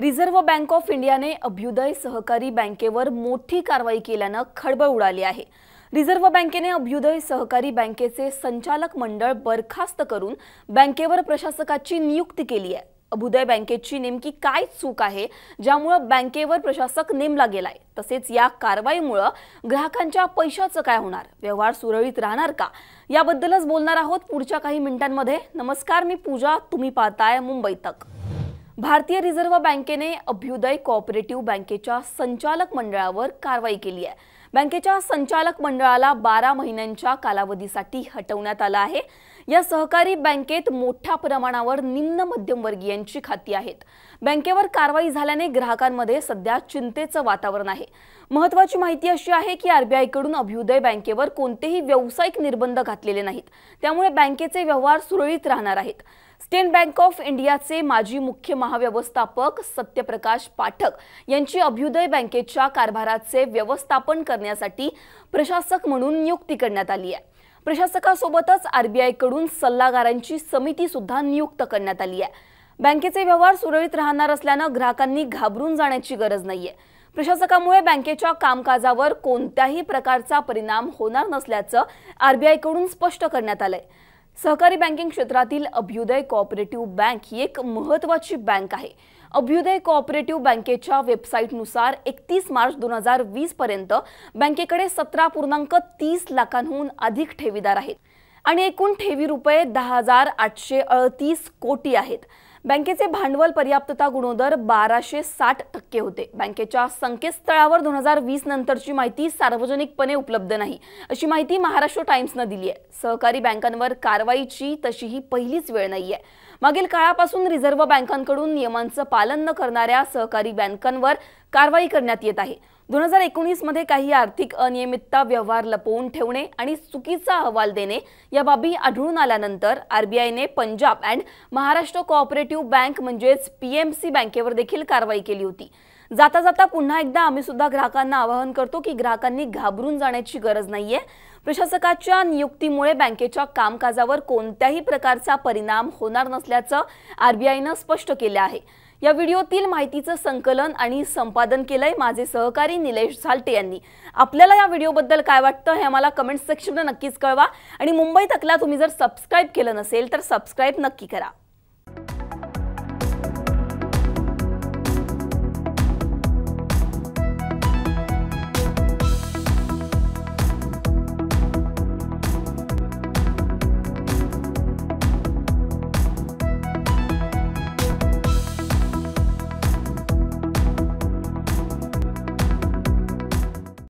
reserve bank of इंडियाने अभ्युदय सहकारी बँकेवर मोठी कारवाई केल्यानं खळबळ उडाली आहे रिझर्व्ह बँकेने अभ्युदय सहकारी बँकेचे संचालक मंडळ बरखास्त करून बँकेवर प्रशासकाची नियुक्ती केली आहे अभ्युदय बँकेची नेमकी काय चूक आहे ज्यामुळं बँकेवर प्रशासक नेमला गेलाय तसेच या कारवाईमुळं ग्राहकांच्या पैशाचं काय होणार व्यवहार सुरळीत राहणार का याबद्दलच बोलणार आहोत पुढच्या काही मिनिटांमध्ये नमस्कार मी पूजा तुम्ही पाहताय मुंबई तक भारतीय रिझर्व्ह बँकेने अभ्युदय कोऑपरेटिव्ह बँकेच्या संचालक मंडळावर कारवाई केली आहे बँकेच्या संचालक मंडळाला बारा महिन्यांच्या कालावधीसाठी हटवण्यात आलं आहे या सहकारी बँकेत मोठ्या प्रमाणावर निम्न मध्यमवर्गीयांची खाती आहेत बँकेवर कारवाई झाल्याने ग्राहकांमध्ये सध्या चिंतेचं वातावरण आहे महत्वाची माहिती अशी आहे की कडून अभ्युदय बँकेवर कोणतेही व्यावसायिक निर्बंध घातलेले नाहीत त्यामुळे बँकेचे व्यवहार सुरळीत राहणार आहेत स्टेट बँक ऑफ इंडियाचे माजी मुख्य महाव्यवस्थापक सत्यप्रकाश पाठक यांची अभ्युदय बँकेच्या कारभाराचे व्यवस्थापन करण्यासाठी प्रशासक म्हणून नियुक्ती करण्यात आली आहे प्रशासकासोबतच आरबीआयकडून सल्लागारांची समिती सुद्धा नियुक्त करण्यात आली आहे बँकेचे व्यवहार सुरळीत राहणार असल्यानं ग्राहकांनी घाबरून जाण्याची गरज नाहीये प्रशासकामुळे बँकेच्या कामकाजावर कोणत्याही प्रकारचा परिणाम होणार नसल्याचं कडून स्पष्ट करण्यात आलंय सहकारी बँकिंग क्षेत्रातील अभ्युदय कोऑपरेटिव्ह बँक ही एक महत्वाची बँक आहे अभ्युदय कोऑपरेटिव्ह बँकेच्या वेबसाईटनुसार एकतीस मार्च दोन हजार वीसपर्यंत बँकेकडे सतरा पूर्णांक तीस लाखांहून अधिक ठेवीदार आहेत आणि एकूण ठेवी रुपये दहा हजार आठशे अडतीस कोटी आहेत बँकेचे भांडवल पर्याप्तता गुणोदर बाराशे साठ टक्के होते बँकेच्या संकेतस्थळावर दोन हजार वीस नंतरची माहिती सार्वजनिकपणे उपलब्ध नाही अशी माहिती महाराष्ट्र टाइम्सनं दिली आहे सहकारी बँकांवर कारवाईची तशी ही पहिलीच वेळ नाही आहे मागील काळापासून रिझर्व्ह बँकांकडून नियमांचं पालन न करणाऱ्या सहकारी बँकांवर कारवाई करण्यात येत आहे दोन हजार एकोणीसमध्ये काही आर्थिक अनियमितता व्यवहार लपवून ठेवणे आणि चुकीचा अहवाल देणे या बाबी आढळून आल्यानंतर आरबीआयने Punjab and Maharashtra cooperative bank म्हणजेच पीएमसी बँकेवर देखील कारवाई केली होती जाता जाता पुन्हा एकदा आम्ही सुद्धा ग्राहकांना आवाहन करतो की ग्राहकांनी घाबरून जाण्याची गरज नाहीये प्रशासकाच्या नियुक्तीमुळे बँकेच्या कामकाजावर कोणत्याही प्रकारचा परिणाम होणार नसल्याचं आरबीआयनं स्पष्ट केलं आहे या व्हिडिओतील माहितीचं संकलन आणि संपादन केलंय माझे सहकारी निलेश झालटे यांनी आपल्याला या व्हिडिओबद्दल काय वाटतं हे आम्हाला कमेंट सेक्शनला नक्कीच कळवा आणि मुंबई तकला तुम्ही जर सबस्क्राईब केलं नसेल तर सबस्क्राईब नक्की करा